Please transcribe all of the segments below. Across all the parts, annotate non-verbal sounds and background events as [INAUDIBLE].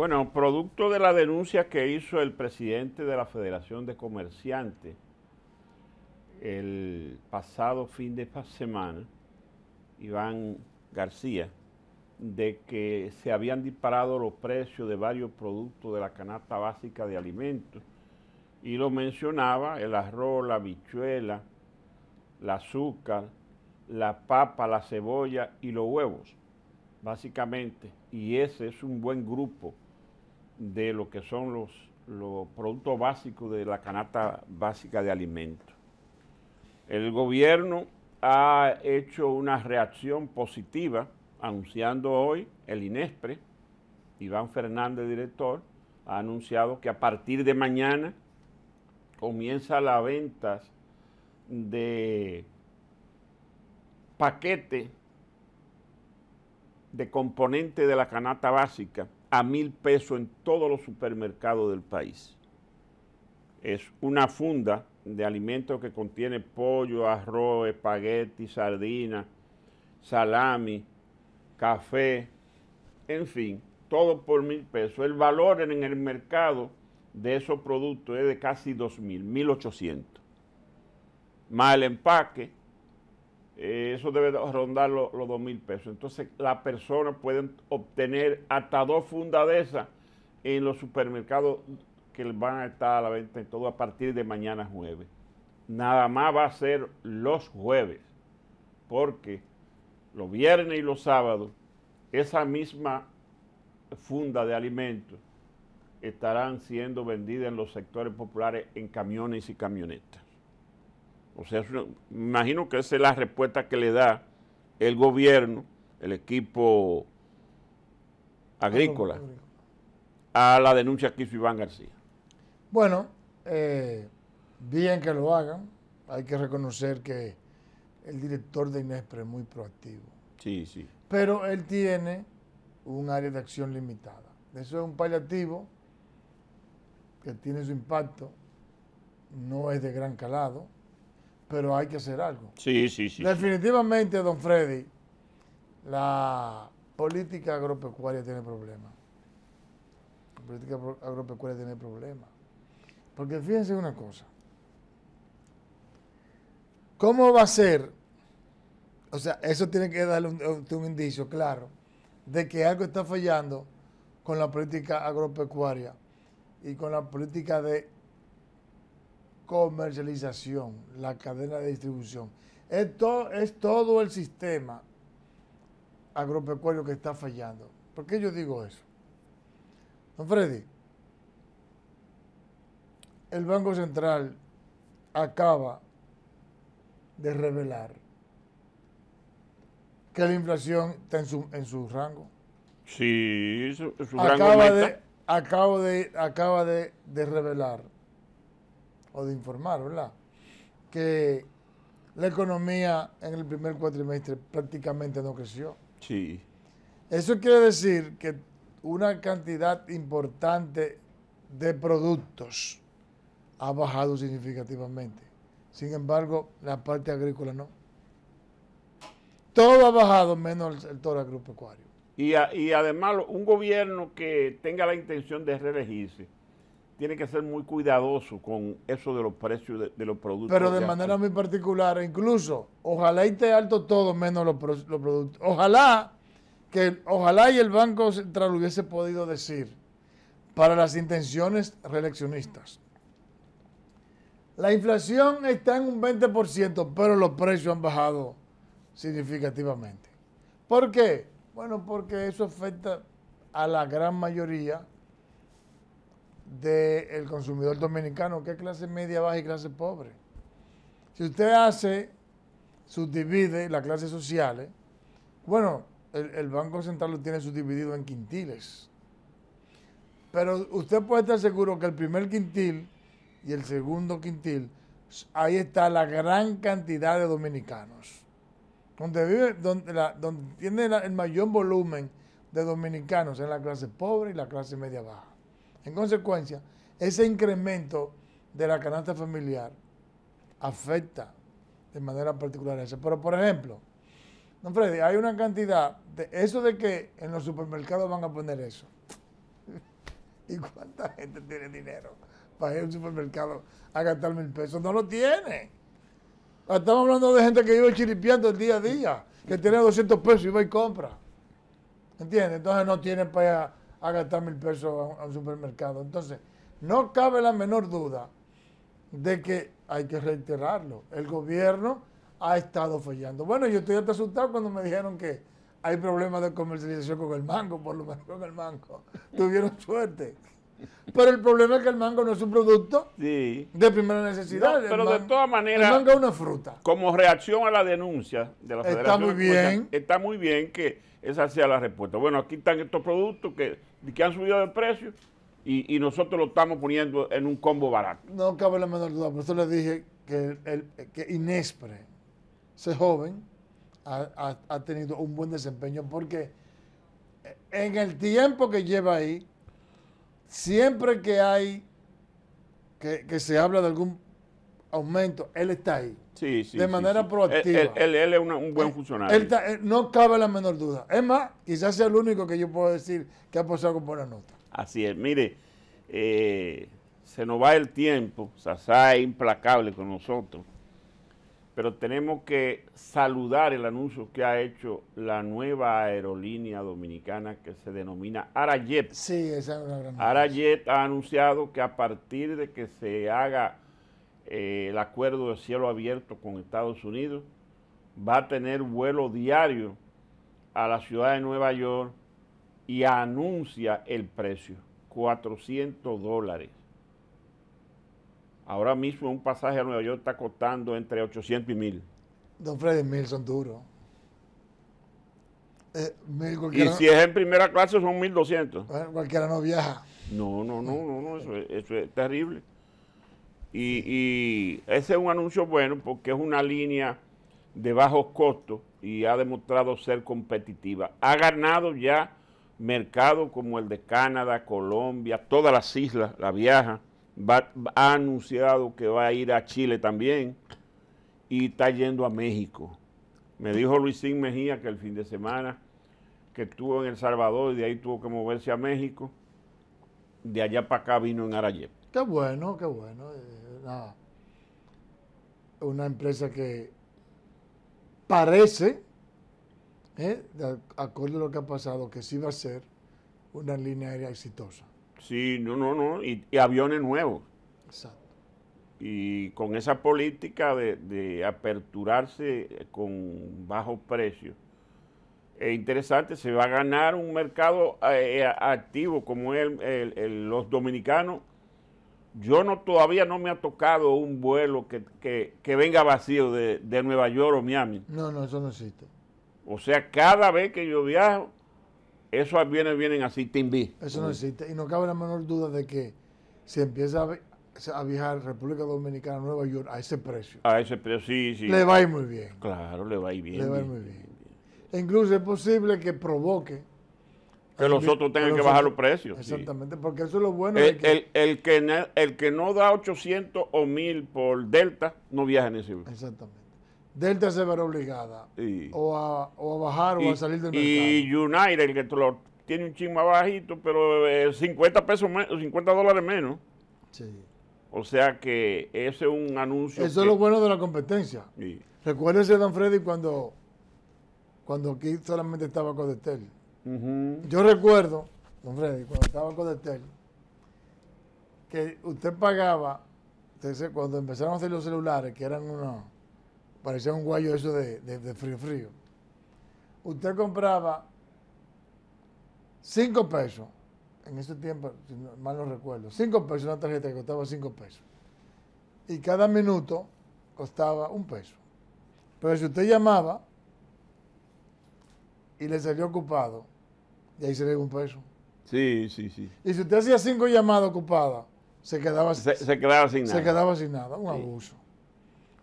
Bueno, producto de la denuncia que hizo el presidente de la Federación de Comerciantes el pasado fin de semana, Iván García, de que se habían disparado los precios de varios productos de la canasta básica de alimentos y lo mencionaba, el arroz, la bichuela, el azúcar, la papa, la cebolla y los huevos, básicamente, y ese es un buen grupo de lo que son los, productos básicos de la canasta básica de alimentos. El gobierno ha hecho una reacción positiva anunciando hoy el INESPRE, Iván Fernández, director, ha anunciado que a partir de mañana comienza la venta de paquete de componente de la canasta básica a mil pesos en todos los supermercados del país. Es una funda de alimentos que contiene pollo, arroz, espagueti, sardina, salami, café, en fin, todo por mil pesos. El valor en el mercado de esos productos es de casi dos mil, mil ochocientos. Más el empaque, eh, eso debe rondar los dos mil pesos. Entonces, las personas pueden obtener hasta dos fundas de esas en los supermercados que van a estar a la venta en todo a partir de mañana jueves. Nada más va a ser los jueves, porque los viernes y los sábados, esa misma funda de alimentos estarán siendo vendidas en los sectores populares en camiones y camionetas. O sea, me imagino que esa es la respuesta que le da el gobierno, el equipo agrícola, a la denuncia que hizo Iván García. Bueno, eh, bien que lo hagan. Hay que reconocer que el director de INESPRE es muy proactivo. Sí, sí. Pero él tiene un área de acción limitada. Eso es un paliativo que tiene su impacto, no es de gran calado, pero hay que hacer algo. Sí, sí, sí. Definitivamente, don Freddy, la política agropecuaria tiene problemas. La política agropecuaria tiene problemas. Porque fíjense una cosa. ¿Cómo va a ser? O sea, eso tiene que darle un, un indicio claro de que algo está fallando con la política agropecuaria y con la política de comercialización, la cadena de distribución. es todo el sistema agropecuario que está fallando. ¿Por qué yo digo eso? Don Freddy, el Banco Central acaba de revelar que la inflación está en su, rango. Sí, acaba de, acaba de, acaba de, de revelar o de informar, ¿verdad? Que la economía en el primer cuatrimestre prácticamente no creció. Sí. Eso quiere decir que una cantidad importante de productos ha bajado significativamente. Sin embargo, la parte agrícola no. Todo ha bajado menos el sector agropecuario. Y, y además un gobierno que tenga la intención de reelegirse tiene que ser muy cuidadoso con eso de los precios de, los productos. Pero de manera muy particular, incluso, ojalá esté alto todo menos los, productos. Ojalá que ojalá y el Banco Central hubiese podido decir para las intenciones reeleccionistas. La inflación está en un 20%, pero los precios han bajado significativamente. ¿Por qué? Bueno, porque eso afecta a la gran mayoría del consumidor dominicano, que es clase media, baja y clase pobre. Si usted hace, subdivide las clases sociales, bueno, el, Banco Central lo tiene subdividido en quintiles. Pero usted puede estar seguro que el primer quintil y el segundo quintil, ahí está la gran cantidad de dominicanos. Donde vive, donde, donde tiene el mayor volumen de dominicanos en la clase pobre y la clase media baja. En consecuencia, ese incremento de la canasta familiar afecta de manera particular a eso. Pero, por ejemplo, no, Freddy, hay una cantidad de eso de que en los supermercados van a poner eso. [LAUGHS] ¿Y cuánta gente tiene dinero para ir a un supermercado a gastar mil pesos? No lo tiene. Ah, estamos hablando de gente que vive chiripiando el día a día, que tiene 200 pesos y va y compra. ¿Entiendes? Entonces no tiene para a gastar mil pesos a, un supermercado. Entonces, no cabe la menor duda de que hay que reiterarlo. El gobierno ha estado fallando. Bueno, yo estoy hasta asustado cuando me dijeron que hay problemas de comercialización con el mango, por lo menos con el mango. [LAUGHS] Tuvieron suerte. Pero el problema es que el mango no es un producto de primera necesidad. pero de todas maneras. El mango es una fruta. Como reacción a la denuncia de la Federación. Está muy bien. Está muy bien que esa sea la respuesta. Bueno, aquí están estos productos que, han subido de precio y, nosotros lo estamos poniendo en un combo barato. No cabe la menor duda, por eso le dije que, el, ese joven, ha, tenido un buen desempeño porque en el tiempo que lleva ahí, siempre que hay, que se habla de algún aumento, él está ahí. Sí, sí. De manera proactiva. Él, él, es un buen eh, funcionario. Eh, no cabe la menor duda. Es más, quizás sea el único que yo puedo decir que ha pasado con buena nota. Así es. Mire, eh, se nos va el tiempo. Sasá es implacable con nosotros. Pero tenemos que saludar el anuncio que ha hecho la nueva aerolínea dominicana que se denomina Arajet. Sí, esa es una gran Arajet ha anunciado que a partir de que se haga eh, el acuerdo de cielo abierto con Estados Unidos, va a tener vuelo diario a la ciudad de Nueva York y anuncia el precio, 400 dólares. Ahora mismo un pasaje a Nueva York está costando entre 800 y 1000. Don Freddy, 1000 son duros. Eh, y si es en primera clase son 1200. cualquiera no viaja. No, no, no, no, eso es terrible. Y, ese es un anuncio bueno porque es una línea de bajos costos y ha demostrado ser competitiva. Ha ganado ya mercados como el de Canadá, Colombia, todas las islas, la viaja. ha anunciado que va a ir a Chile también y está yendo a México. Me dijo Luisín Mejía que el fin de semana que estuvo en El Salvador y de ahí tuvo que moverse a México, de allá para acá vino en Arayep. Qué bueno, qué bueno. Eh, una, empresa que parece, ¿eh? acorde a lo que ha pasado, que sí va a ser una línea aérea exitosa. Sí, no, no, no. Y, aviones nuevos. Exacto. Y con esa política de, aperturarse con bajos precios. es interesante, se va a ganar un mercado eh, eh, activo como los dominicanos yo no, todavía no me ha tocado un vuelo que, que, venga vacío de, Nueva York o Miami. No, no, eso no existe. O sea, cada vez que yo viajo, esos aviones vienen así, timbi. Eso no existe. Y no cabe la menor duda de que si empieza a, viajar República Dominicana a Nueva York a ese precio. A ese precio, sí, sí. Le va a ir muy bien. Claro, le va a ir bien. Le va muy bien. Incluso es posible que provoque que los otros tengan que bajar los precios. Exactamente, porque eso es lo bueno. El, que, el, que, no da 800 o 1000 por Delta no viaja en ese Exactamente. Delta se verá obligada o, a, bajar o a salir del mercado. Y United, el que tiene un chingo más bajito, pero 50 eh, pesos menos, 50 dólares menos. Sí. O sea que ese es un anuncio. Eso es lo bueno de la competencia. Sí. Recuérdese, Don Freddy, cuando, cuando aquí solamente estaba con Estel yo recuerdo, don Freddy, cuando estaba con tel que usted pagaba, cuando empezaron a hacer los celulares, que eran unos, parecía un guayo eso de, frío frío, usted compraba cinco pesos, en ese tiempo, si mal no recuerdo, 5 pesos una tarjeta que costaba 5 pesos. Y cada minuto costaba un peso. Pero si usted llamaba, y le salió ocupado, y ahí se le dio un peso. Sí, sí, sí. Y si usted hacía cinco llamadas ocupadas, se quedaba, se, se quedaba sin nada. Se quedaba sin nada, un abuso.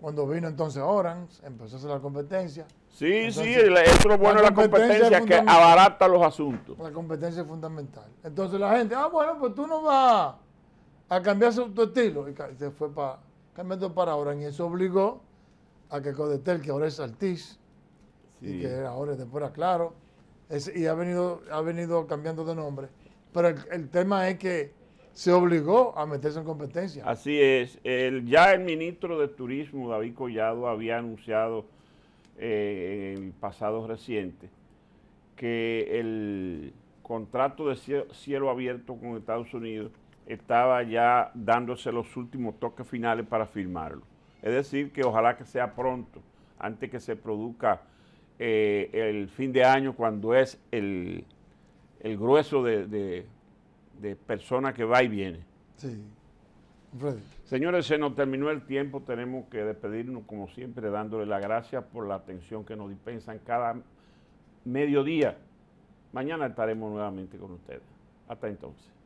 Cuando vino entonces Orange, empezó a hacer la competencia. Sí, sí, eso es lo bueno la la competencia, que abarata los asuntos. La competencia es fundamental. Entonces la gente, ah, bueno, pues tú no vas a cambiar su, tu estilo. Y se fue para, cambiando para Orange. Y eso obligó a que Codetel, que ahora es Altiz, y que ahora es de fuera claro, y ha venido, ha venido cambiando de nombre. Pero el, tema es que se obligó a meterse en competencia. Así es. ya el ministro de Turismo, David Collado, había anunciado eh, en el pasado reciente que el contrato de cielo abierto con Estados Unidos estaba ya dándose los últimos toques finales para firmarlo. Es decir, que ojalá que sea pronto, antes que se produzca eh, el fin de año cuando es el, grueso de, personas que va y viene. Sí. Señores, se nos terminó el tiempo, tenemos que despedirnos como siempre, dándole las gracias por la atención que nos dispensan cada mediodía. Mañana estaremos nuevamente con ustedes. Hasta entonces.